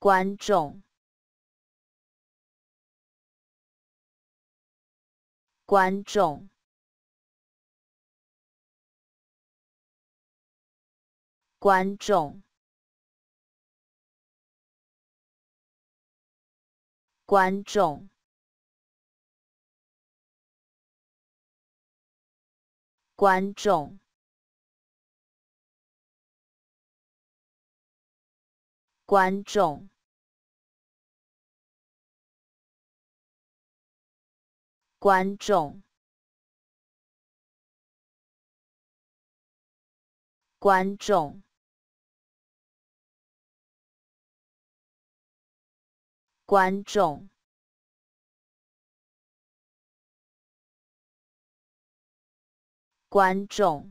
观众，观众，观众，观众，观众。观众，观众，观众，观众，观众。